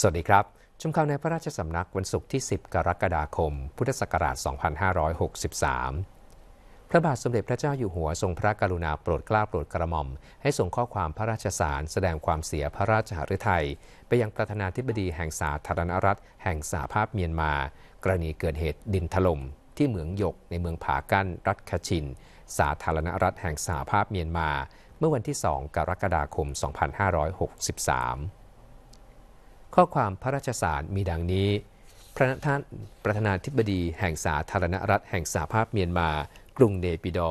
สวัสดีครับ ชมข่าวในพระราชสำนักวันศุกร์ที่ 10 กรกฎาคม พุทธศักราช 2563 พระบาทสมเด็จพระเจ้าอยู่หัวทรงพระกรุณาโปรดเกล้าโปรดกระหม่อม ให้ส่งข้อความพระราชสารแสดงความเสียพระราชหฤทัยไปยังประธานาธิบดีแห่งสาธารณรัฐ แห่งสหภาพเมียนมา กรณีเกิดเหตุดินถล่มที่เหมืองหยกในเมืองผากั้นรัฐคาชิน สาธารณรัฐแห่งสหภาพเมียนมา เมื่อวันที่ 2 กรกฎาคม 2563ข้อความพระราชสารมีดังนี้ พระท่านประธานาธิบดี แห่งสาธารณรัฐแห่งสหภาพเมียนมากรุงเนปิดอ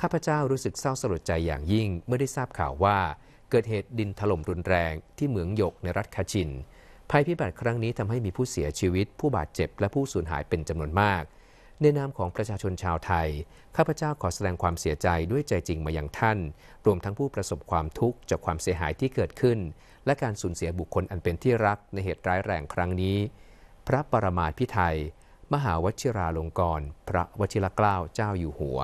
ข้าพเจ้ารู้สึกเศร้าสลดใจอย่างยิ่ง เมื่อได้ทราบข่าวว่า เกิดเหตุดินถล่มรุนแรง ที่เหมืองหยกในรัฐคาชิน ภัยพิบัติครั้งนี้ทำให้มีผู้เสียชีวิต ผู้บาดเจ็บและผู้สูญหายเป็นจำนวนมาก ในนามของประชาชนชาวไทย ข้าพเจ้าขอแสดงความเสียใจด้วยใจจริงมาอย่างท่าน รวมทั้งผู้ประสบความทุกข์จากความเสียหายที่เกิดขึ้นและการสูญเสียบุคคลอันเป็นที่รักในเหตุร้ายแรงครั้งนี้ พระปรมาพิไทย มหาวชิราลงกร พระวชิรเกล้า เจ้าอยู่หัว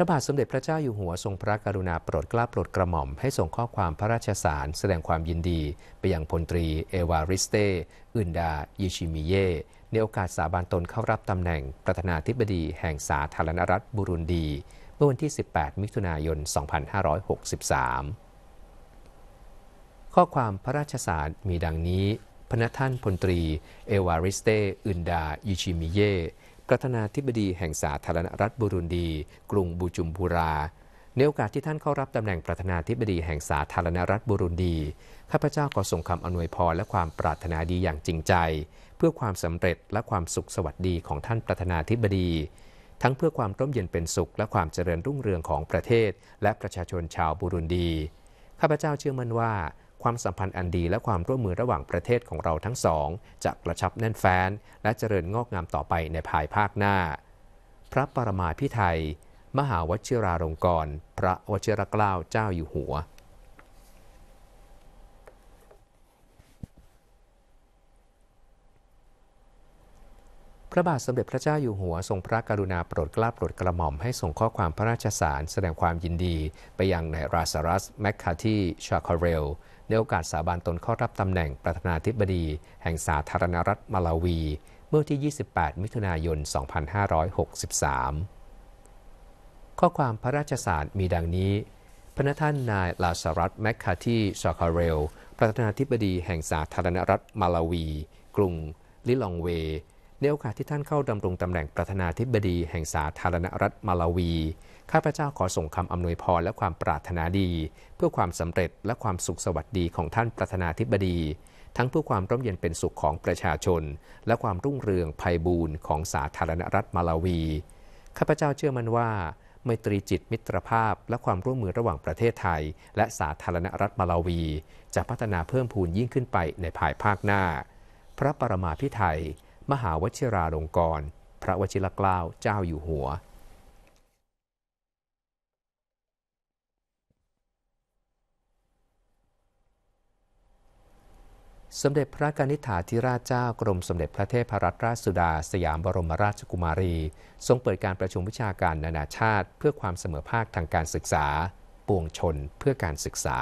พระบาทสมเด็จพระเจ้าอยู่หัวทรงพระกรุณาโปรดเกล้าโปรดกระหม่อม ให้ส่งข้อความพระราชสาร แสดงความยินดีไปยังพลตรี เอวาริสเตอึนดา ยิชิมิเยในโอกาสสาบานตนเข้ารับตำแหน่งประธานาธิบดีแห่งสาธารณรัฐบุรุนดีเมื่อวันที่ 18 มิถุนายน 2563 ข้อความพระราชสารมีดังนี้พนท่านพลตรี เอวาริสเตอึนดาอิชิมิเยประธานาธิบดีแห่งสาธารณรัฐบุรุนดีกรุงบูจุมบูรา ในโอกาสที่ท่านเข้ารับตำแหน่งประธานาธิบดีแห่งสาธารณรัฐบุรุนดี ข้าพเจ้าขอส่งคำอนวยพรและความปรารถนาดีอย่างจริงใจเพื่อความสำเร็จและความสุขสวัสดีของท่านประธานาธิบดี ทั้งเพื่อความร่มเย็นเป็นสุขและความเจริญรุ่งเรืองของประเทศ และประชาชนชาวบูรุนดีข้าพเจ้าเชื่อมั่นว่า ความสัมพันธ์อันดีและความร่วมมือระหว่างประเทศของเราทั้งสองจะกระชับแน่นแฟ้นและเจริญงอกงามต่อไปในภายภาคหน้า พระปรมาพิไทยมหาวชิราลงกรณ์พระวชิรเกล้าเจ้าอยู่หัวระบาทสมเด็จพระเจ้าอยู่หัวทรงพระกรุณาโปรดเกล้าโปรดกระหม่อมให้ส่งข้อความพระราชสารแสดงความยินดีไปยังนายราสารัสแมคคาทีชาคาเรลในโอกาสสาบานตนเข้ารับตำแหน่งประธานาธิบดี แห่งสาธารณรัฐ มาลาวี เมื่อที่ 28 มิถุนายน 2563 ข้อความพระราชสารมีดังนี้ พระท่านนายราสารัสแมคคาทีชาคาเรลประธานาธิบดีแห่งสาธารณรัฐมาลาวี กรุง ลิลองเวในโอกาสที่ท่านเข้าดำรงตำแหน่งประธานาธิบดีแห่งสาธารณรัฐมาลาวี ข้าพเจ้าขอส่งคำอำนวยพรและความปรารถนาดี เพื่อความสำเร็จและความสุขสวัสดีของท่าน ประธานาธิบดี ทั้งเพื่อความร่มเย็นเป็นสุขของประชาชน และความรุ่งเรืองไพบูรณ์ของสาธารณรัฐมาลาวี ข้าพเจ้าเชื่อมั่นว่าไมตรีจิตมิตรภาพและความร่วมมือระหว่างประเทศไทย และสาธารณรัฐมาลาวี จะพัฒนาเพิ่มพูนยิ่งขึ้นไปในภายภาคหน้า พระประมาพิไทยมหาวชิราลงกรณ์พระวชิรเกล้าเจ้าอยู่หัว สมเด็จพระกนิษฐาธิราชเจ้ากรมสมเด็จพระเทพรัตนราชสุดาสยามบรมราชกุมารี ทรงเปิดการประชุมวิชาการนานาชาติเพื่อความเสมอภาคทางการศึกษา ปวงชนเพื่อการศึกษา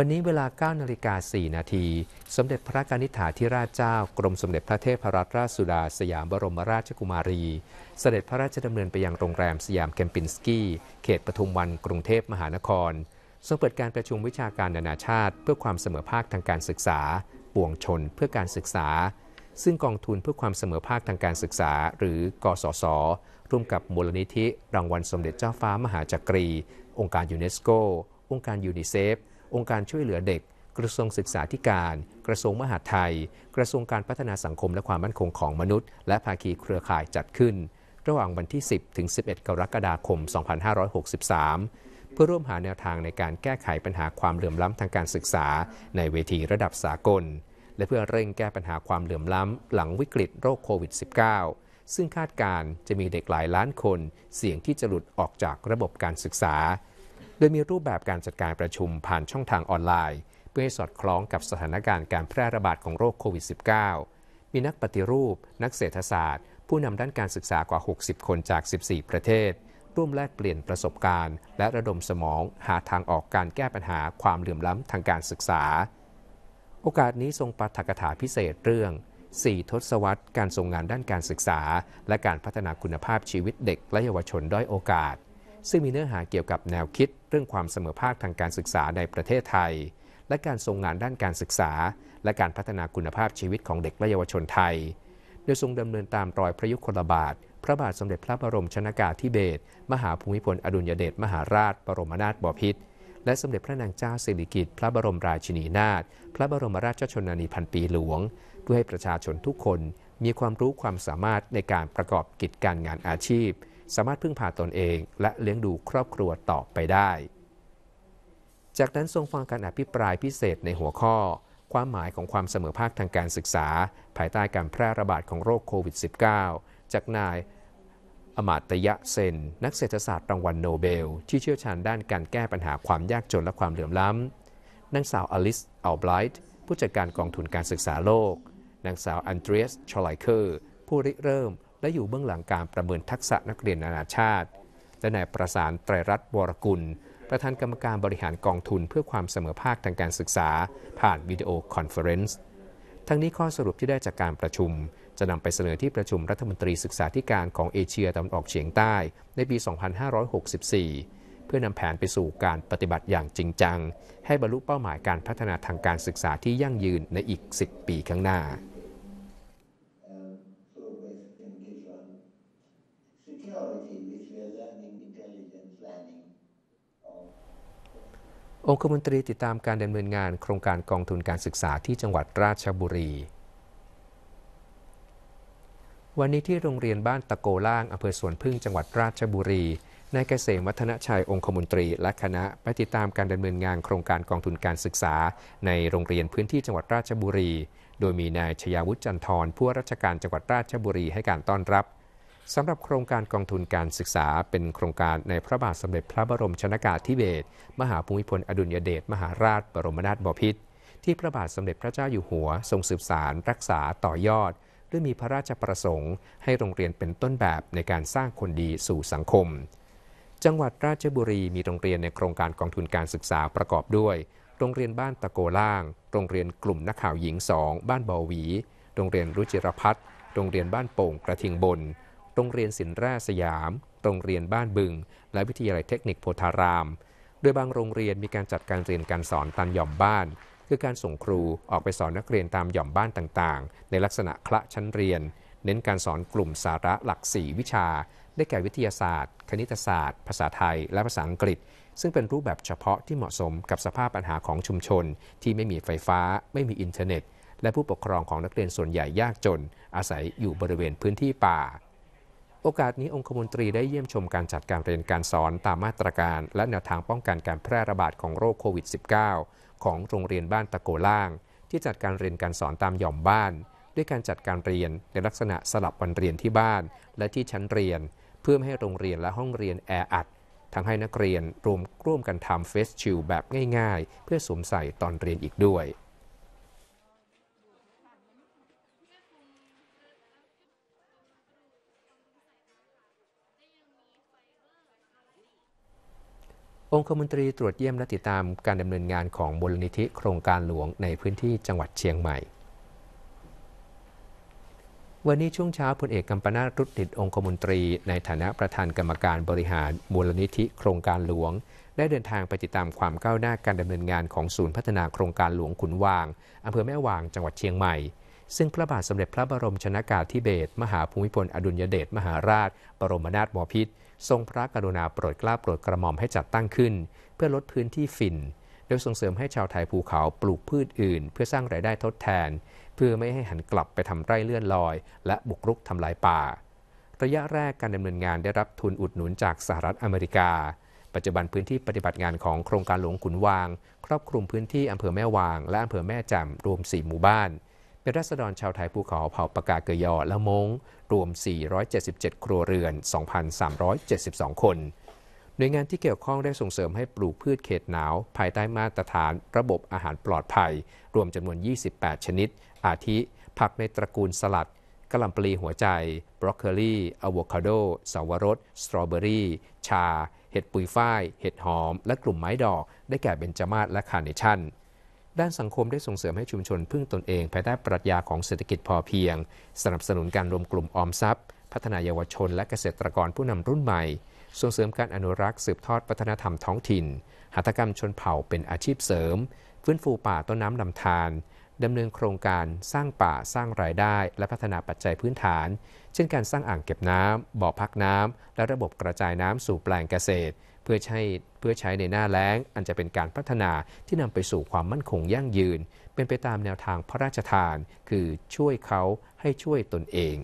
วันนี้เวลา9นาฬิกา4นาทีสมเด็จพระกนิษฐาธิราชเจ้ากรมสมเด็จพระเทพรัตนราชสุดา สยามบรมราชกุมารี เสด็จพระราชดำเนินไปยังโรงแรมสยามแคมปินสกี้เขตปทุมวันกรุงเทพมหานครทรงเปิดการประชุมวิชาการนานาชาติ เพื่อความเสมอภาคทางการศึกษา ปวงชนเพื่อการศึกษา ซึ่งกองทุนเพื่อความเสมอภาคทางการศึกษา หรือกสศร่วมกับมูลนิธิรางวัลสมเด็จเจ้าฟ้ามหาจักรี องค์การยูเนสโก องค์การยูนิเซฟองค์การช่วยเหลือเด็กกระทรวงศึกษาธิการ กระทรวงมหาดไทย กระทรวงการพัฒนาสังคมและความมั่นคงของมนุษย์ และภาคีเครือข่ายจัดขึ้น ระหว่างวันที่ 10 ถึง 11 กรกฎาคม 2563 เพื่อร่วมหาแนวทางในการแก้ไขปัญหาความเหลื่อมล้ำทางการศึกษาในเวทีระดับสากล และเพื่อเร่งแก้ปัญหาความเหลื่อมล้ำหลังวิกฤตโรคโควิด -19 ซึ่งคาดการจะมีเด็กหลายล้านคนเสี่ยงที่จะหลุดออกจากระบบการศึกษาโดยมีรูปแบบการจัดการประชุมผ่านช่องทางออนไลน์เพื่อให้สอดคล้องกับสถานการณ์การแพร่ระบาดของโรคโควิด -19 มีนักปฏิรูป นักเศรษฐศาสตร์ ผู้นำด้านการศึกษากว่า 60 คนจาก 14 ประเทศ ร่วมแลกเปลี่ยนประสบการณ์และระดมสมองหาทางออกการแก้ปัญหาความเหลื่อมล้ำทางการศึกษา โอกาสนี้ทรงปาฐกถาพิเศษเรื่อง 4 ทศวรรษการทรงงานด้านการศึกษา และการพัฒนาคุณภาพชีวิตเด็ก และเยาวชนด้อยโอกาสซึ่งมีเนื้อหาเกี่ยวกับแนวคิดเรื่องความเสมอภาคทางการศึกษาในประเทศไทย และการทรงงานด้านการศึกษา และการพัฒนาคุณภาพชีวิตของเด็กและเยาวชนไทย โดยทรงดำเนินตามรอยพระยุคลบาท พระบาทสมเด็จพระบรมชนากาธิเบศรมหาภูมิพลอดุลยเดชมหาราช บรมนาถบพิตรและสมเด็จพระนางเจ้าสิริกิติ์พระบรมราชินีนาถพระบรมราชชนนีพันปีหลวงเพื่อให้ประชาชนทุกคน มีความรู้ความสามารถในการประกอบกิจการงานอาชีพสามารถพึ่งพาตนเองและเลี้ยงดูครอบครัวต่อไปได้ จากนั้นทรงฟังการอภิปรายพิเศษในหัวข้อ ความหมายของความเสมอภาคทางการศึกษาภายใต้การแพร่ระบาดของโรคโควิด -19 จากนาย อมาตยะเซนนักเศรษฐศาสตร์รางวัลโนเบล ที่เชี่ยวชาญด้านการแก้ปัญหาความยากจนและความเหลื่อมล้ำนางสาวอลิสอัลไบรท์ผู้จัดการกองทุนการศึกษาโลกนางสาวอันเดรสชอลไลเคอร์ผู้ริเริ่มและอยู่เบื้องหลังการประเมินทักษะนักเรียนนานาชาติและนายประสานไตรรัตน์วรกุล ประธานกรรมการบริหารกองทุน เพื่อความเสมอภาคทางการศึกษา ผ่านวิดีโอคอนเฟอเรนซ์ทั้งนี้ข้อสรุปที่ได้จากการประชุม จะนำไปเสนอที่ประชุมรัฐมนตรีศึกษาธิการของเอเชียตะวันออกเฉียงใต้ ในปี 2564 เพื่อนำแผนไปสู่การปฏิบัติอย่างจริงจัง ให้บรรลุเป้าหมายการพัฒนาทางการศึกษาที่ยั่งยืนในอีก 10 ปีข้างหน้าองคมนตรีติดตามการดำเนินงานโครงการกองทุนการศึกษาที่จังหวัดราชบุรี วันนี้ที่โรงเรียนบ้านตะโกล่างอำเภอสวนพึ่งจังหวัดราชบุรี นายเกษมวัฒนชัยองคมนตรีและคณะไปติดตามการดำเนินงานโครงการกองทุนการศึกษา ในโรงเรียนพื้นที่จังหวัดราชบุรี โดยมีนายชยาวุฒิจันทร์ผู้ราชการจังหวัดราชบุรีให้การต้อนรับสำหรับโครงการกองทุนการศึกษา เป็นโครงการในพระบาทสมเด็จพระบรมชนากาธิเบศรมหาภูมิพลอดุลยเดชมหาราชบรมนาถบพิตรที่พระบาทสมเด็จพระเจ้าอยู่หัวทรงสืบสารรักษาต่อยอดด้วยมีพระราชประสงค์ ให้โรงเรียนเป็นต้นแบบในการสร้างคนดีสู่สังคม จังหวัดราชบุรีมีโรงเรียนในโครงการกองทุนการศึกษาประกอบด้วย โรงเรียนบ้านตะโกล่าง โรงเรียนกลุ่มนักข่าวหญิงสองบ้านบอวี โรงเรียนรุจิรพัฒน์โรงเรียนบ้านโป่งกระทิงบนโรงเรียนสินราสยาม โรงเรียนบ้านบึง และวิทยาลัยเทคนิคโพธาราม โดยบางโรงเรียนมีการจัดการเรียนการสอนตามหย่อมบ้าน คือการส่งครูออกไปสอนนักเรียนตามหย่อมบ้านต่างๆ ในลักษณะคละชั้นเรียน เน้นการสอนกลุ่มสาระหลักสี่วิชา ได้แก่วิทยาศาสตร์ คณิตศาสตร์ ภาษาไทย และภาษาอังกฤษ ซึ่งเป็นรูปแบบเฉพาะที่เหมาะสมกับสภาพปัญหาของชุมชน ที่ไม่มีไฟฟ้า ไม่มีอินเทอร์เน็ต และผู้ปกครองของนักเรียนส่วนใหญ่ยากจน อาศัยอยู่บริเวณพื้นที่ป่าโอกาสนี้องคมนตรีได้เยี่ยมชมการจัดการเรียนการสอนตามมาตรการและแนวทางป้องกันการแพร่ระบาดของโรคโควิด -19 ของโรงเรียนบ้านตะโกล่าง ที่จัดการเรียนการสอนตามหย่อมบ้าน ด้วยการจัดการเรียนในลักษณะสลับวันเรียนที่บ้าน และที่ชั้นเรียน เพื่อให้โรงเรียนและห้องเรียนแออัดทั้งให้นักเรียนรวมร่วมกันทำเฟสชิลแบบง่ายๆ เพื่อสวมใส่ตอนเรียนอีกด้วยองคมนตรีตรวจเยี่ยมและติดตามการดำเนินงานของมูลนิธิโครงการหลวงในพื้นที่จังหวัดเชียงใหม่ วันนี้ช่วงเช้าพลเอกกัมปนาตรุติดองคมนตรีในฐานะประธานกรรมการบริหารมูลนิธิโครงการหลวง ได้เดินทางไปติดตามความก้าวหน้าการดำเนินงานของศูนย์พัฒนาโครงการหลวงขุนวางอำเภอแม่วางจังหวัดเชียงใหม่ซึ่งพระบาทสมเด็จพระบรมชนากาธิเบศรมหาภูมิพล อดุลยเดชมหาราชบรมนาถบพิตรทรงพระกรุณาโปรดเกล้าโปรดกระหม่อมให้จัดตั้งขึ้น เพื่อลดพื้นที่ฝิ่นโดยส่งเสริมให้ชาวไทยภูเขาปลูกพืชอื่น เพื่อสร้างรายได้ทดแทน เพื่อไม่ให้หันกลับไปทำไร่เลื่อนลอย และบุกรุกทำลายป่า ระยะแรกการดำเนินงานได้รับทุนอุดหนุนจากสหรัฐอเมริกาปัจจุบันพื้นที่ปฏิบัติงานของโครงการหลวงขุนวาง ครอบคลุมพื้นที่อำเภอแม่วางและอำเภอแม่แจ่มรวม 4 หมู่บ้านเป็นราษฎรชาวไทยภูเขาเผ่าปากาเกยอและมงรวม 477 ครัวเรือน 2,372 คน หน่วยงานที่เกี่ยวข้องได้ส่งเสริมให้ปลูกพืชเขตหนาว ภายใต้มาตรฐาน ระบบอาหารปลอดภัย รวมจำนวน 28 ชนิด อาทิ ผักในตระกูลสลัดกะหล่ำปลีหัวใจ บรอกโคลีอะโวคาโดสาวรส สตรอเบอรี่ ชา เห็ดปุยฝ้ายเห็ดหอม และกลุ่มไม้ดอก ได้แก่เบญจมาศและคาร์เนชั่นด้านสังคมได้ส่งเสริมให้ชุมชนพึ่งตนเองภายใต้ปรัชญาของเศรษฐกิจพอเพียง สนับสนุนการรวมกลุ่มออมทรัพย์ พัฒนายาวชนและเกษตรกรผู้นำรุ่นใหม่ ส่งเสริมการอนุรักษ์สืบทอดวัฒนธรรมท้องถิ่น หัตถกรรมชนเผ่าเป็นอาชีพเสริมฟื้นฟูป่าต้นน้ำลำธารดำเนินโครงการสร้างป่า สร้างรายได้ และพัฒนาปัจจัยพื้นฐาน เช่น การสร้างอ่างเก็บน้ำบ่อพักน้ำและระบบกระจายน้ำสู่แปลงเกษตรเพื่อใช้เพื่อใช้ในหน้าแล้งอันจะเป็นการพัฒนาที่นำไปสู่ความมั่นคงยั่งยืน เป็นไปตามแนวทางพระราชทานคือช่วยเขาให้ช่วยตนเอง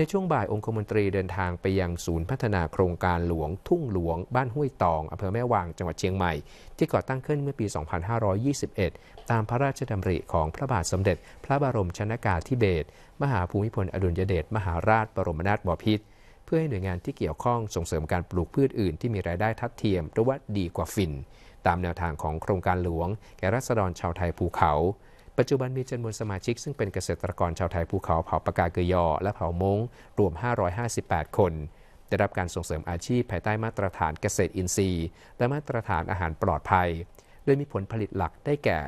ในช่วงบ่ายองคมนตรีเดินทางไปยังศูนย์พัฒนาโครงการหลวงทุ่งหลวงบ้านห้วยตองอำเภอแม่วางจังหวัดเชียงใหม่ ที่ก่อตั้งขึ้นเมื่อปี 2521 ตามพระราชดำริของพระบาทสมเด็จ พระบรมชนากาธิเบศรมหาภูมิพลอดุลยเดชมหาราชบรมนาถบพิตรเพื่อให้หน่วยงานที่เกี่ยวข้องส่งเสริมการปลูกพืชอื่นที่มีรายได้ทัดเทียมหรือว่าดีกว่าฟินตามแนวทางของโครงการหลวงแก่รัษฎรชาวไทยภูเขาปัจจุบันมีจำนวนสมาชิกซึ่งเป็นเกษตรกรชาวไทยภูเขาเผ่าปากาเกยอ และเผ่ามงรวม 558 คน ได้รับการส่งเสริมอาชีพภายใต้มาตรฐานเกษตรอินทรีย์ และมาตรฐานอาหารปลอดภัย โดยมีผลผลิตหลักได้แก่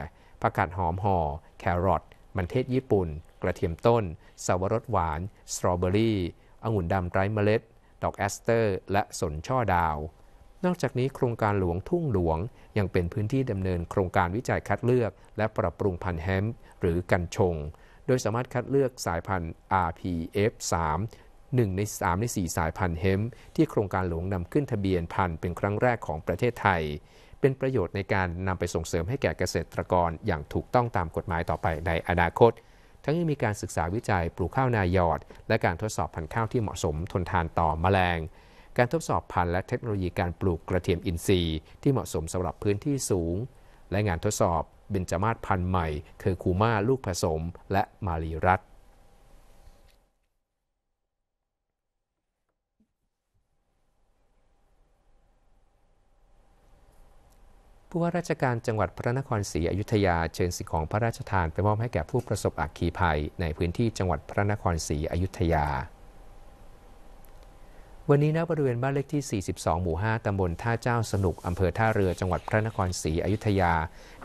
ผักกาดหอมห่อแครอทมันเทศญี่ปุ่น กระเทียมต้นสวรสหวานสตรอเบอรี่องุ่นดำไร้เมล็ด ดอกแอสเตอร์ และสนช่อดาวนอกจากนี้โครงการหลวงทุ่งหลวง ยังเป็นพื้นที่ดำเนินโครงการวิจัยคัดเลือกและปรับปรุงพันธุ์แฮมหรือกันชง โดยสามารถคัดเลือกสายพันธุ์ RPF3 1ใน3ใน4สายพันธุ์แฮมที่โครงการหลวงนำขึ้นทะเบียนพันธุ์เป็นครั้งแรกของประเทศไทย เป็นประโยชน์ในการนำไปส่งเสริมให้แก่เกษตรกรอย่างถูกต้องตามกฎหมายต่อไปในอนาคต ทั้งยังมีการศึกษาวิจัยปลูกข้าวนายอด และการทดสอบพันธุ์ข้าวที่เหมาะสมทนทานต่อแมลงการทดสอบพันธุ์และเทคโนโลยีการปลูกกระเทียมอินทรีย์ที่เหมาะสมสำหรับพื้นที่สูง และงานทดสอบเบญจมาศพันธุ์ใหม่เคอร์คูมาลูกผสมและมาลีรัตผู้ว่าราชการจังหวัดพระนครศรีอยุธยาเชิญสิ่งของพระราชทานไปมอบให้แก่ผู้ประสบอัคคีภัยในพื้นที่จังหวัดพระนครศรีอยุธยาวันนี้ณ บริเวณบ้านเลขที่ 42 หมู่ 5 ตำบลท่าเจ้าสนุก อำเภอท่าเรือ จังหวัดพระนครศรีอยุธยา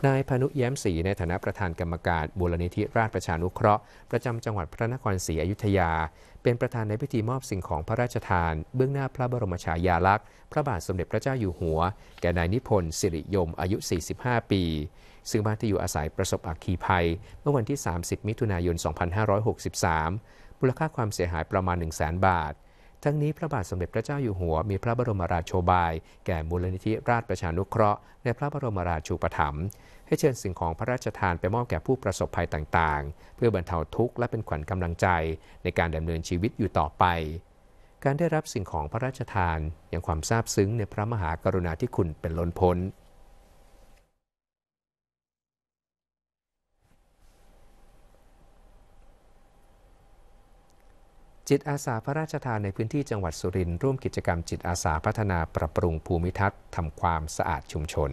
นายพนุแย้มศรี ในฐานะประธานกรรมการบุรณิธิราชประชานุเคราะห์ประจำจังหวัดพระนครศรีอยุธยา เป็นประธานในพิธีมอบสิ่งของพระราชทานเบื้องหน้าพระบรมฉายาลักษณ์พระบาทสมเด็จพระเจ้าอยู่หัว แก่นายนิพนธ์สิริยมอายุ 45 ปี ซึ่งบ้านที่อยู่อาศัยประสบอัคคีภัย เมื่อวันที่ 30 มิถุนายน 2563มูลค่าความเสียหายประมาณ 1 0 0 0 0 0บาททั้งนี้ พระบาทสมเด็จพระเจ้าอยู่หัวมีพระบรมราชโชบายแก่มูลนิธิราชประชานุเคราะห์ในพระบรมราชูปถัมภ์ให้เชิญสิ่งของพระราชทานไปมอบแก่ผู้ประสบภัยต่างๆ เพื่อบรรเทาทุกข์และเป็นขวัญกำลังใจในการดำเนินชีวิตอยู่ต่อไป การได้รับสิ่งของพระราชทานอย่างความซาบซึ้งในพระมหากรุณาธิคุณเป็นล้นพ้นจิตอาสาพระราชทานในพื้นที่จังหวัดสุรินทร์ร่วมกิจกรรมจิตอาสาพัฒนาปรับปรุงภูมิทัศน์ทำความสะอาดชุมชน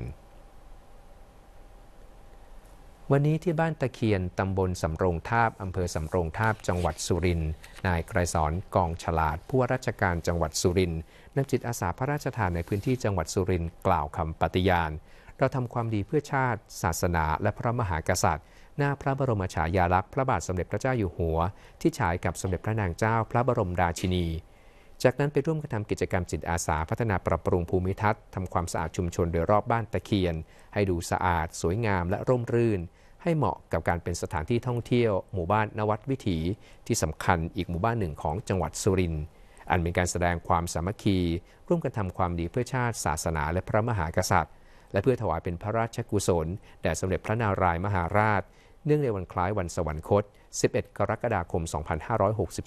วันนี้ที่บ้านตะเคียนตำบลสำรงทาบอำเภอสำรงทาบจังหวัดสุรินทร์นายไกรสอนกองฉลาด ผู้วราชการจังหวัดสุรินทร์นกจิตอาสาพระราชทานในพื้นที่จังหวัดสุรินทร์กล่าวคำปฏิญาณเราทำความดีเพื่อชาติ ศาสนา และพระมหากษัตริย์หน้าพระบรมฉายาลักษณ์พระบาทสมเด็จพระเจ้าอยู่หัว ที่ฉายกับสมเด็จพระนางเจ้าพระบรมราชินี จากนั้นไปร่วมกันทำกิจกรรมจิตอาสาพัฒนาปรับปรุงภูมิทัศน์ทำความสะอาดชุมชนโดยรอบบ้านตะเคียน ให้ดูสะอาด สวยงามและร่มรื่น ให้เหมาะกับการเป็นสถานที่ท่องเที่ยว หมู่บ้านนวัดวิถี ที่สำคัญอีกหมู่บ้านหนึ่งของจังหวัดสุรินทร์อันเป็นการแสดงความสามัคคี ร่วมกันทำความดีเพื่อชาติ ศาสนาและพระมหากษัตริย์ และเพื่อถวายเป็นพระราชกุศลแด่สมเด็จพระนารายมหาราชเนื่องในวันคล้ายวันสวรรคต 11 กรกฎาคม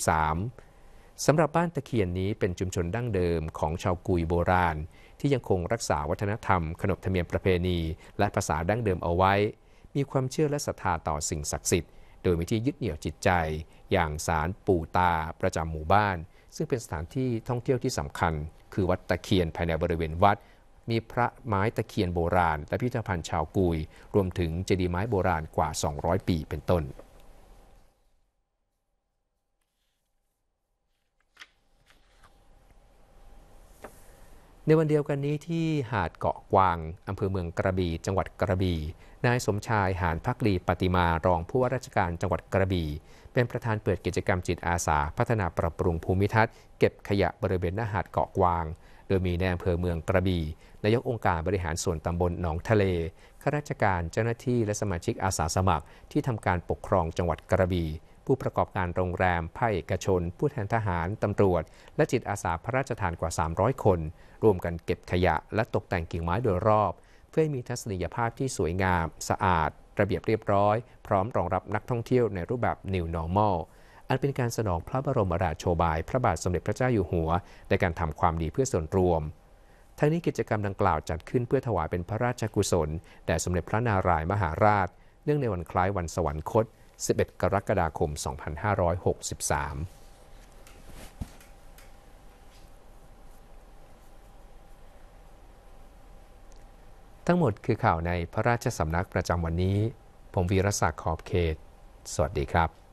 2563 สำหรับบ้านตะเคียนนี้เป็นชุมชนดั้งเดิมของชาวกุยโบราณ ที่ยังคงรักษาวัฒนธรรม ขนบธรรมเนียมประเพณี และภาษาดั้งเดิมเอาไว้ มีความเชื่อและศรัทธาต่อสิ่งศักดิ์สิทธิ์โดยมีที่ยึดเหนี่ยวจิตใจ อย่างศาลปู่ตาประจำหมู่บ้าน ซึ่งเป็นสถานที่ท่องเที่ยวที่สำคัญ คือวัดตะเคียนภายในบริเวณวัดมีพระไม้ตะเคียนโบราณและพิพิธภัณฑ์ชาวกุย รวมถึงเจดีย์ไม้โบราณกว่า 200 ปีเป็นต้น ในวันเดียวกันนี้ที่หาดเกาะกวาง อำเภอเมืองกระบี่จังหวัดกระบี่ นายสมชายหานพักดีปฏิมารองผู้ว่าราชการจังหวัดกระบี่ เป็นประธานเปิดกิจกรรมจิตอาสาพัฒนาปรับปรุงภูมิทัศน์เก็บขยะบริเวณหน้าหาดเกาะกวางโดยมีในอำเภอเมืองกระบี่ นายกองค์การบริหารส่วนตำบลหนองทะเล ข้าราชการเจ้าหน้าที่และสมาชิกอาสาสมัครที่ทำการปกครองจังหวัดกระบี่ ผู้ประกอบการโรงแรมภาคเอกชนผู้แทนทหาร ตำรวจ และจิตอาสาพระราชทานกว่า 300 คนรวมกันเก็บขยะ และตกแต่งกิ่งไม้โดยรอบ เพื่อมีทัศนียภาพที่สวยงาม สะอาดระเบียบเรียบร้อย พร้อมรองรับนักท่องเที่ยวในรูปแบบ New Normal อันเป็นการสนองพระบรมราชโชบายพระบาทสมเด็จพระเจ้าอยู่หัว ในการทำความดีเพื่อส่วนรวม ทั้งนี้กิจกรรมดังกล่าวจัดขึ้นเพื่อถวายเป็นพระราชกุศลแด่สมเด็จพระนารายมหาราช เนื่องในวันคล้ายวันสวรรคต 11 กรกฎาคม2563 ทั้งหมดคือข่าวในพระราชสำนักประจำวันนี้ ผมวีรศักดิ์ ขอบเขต สวัสดีครับ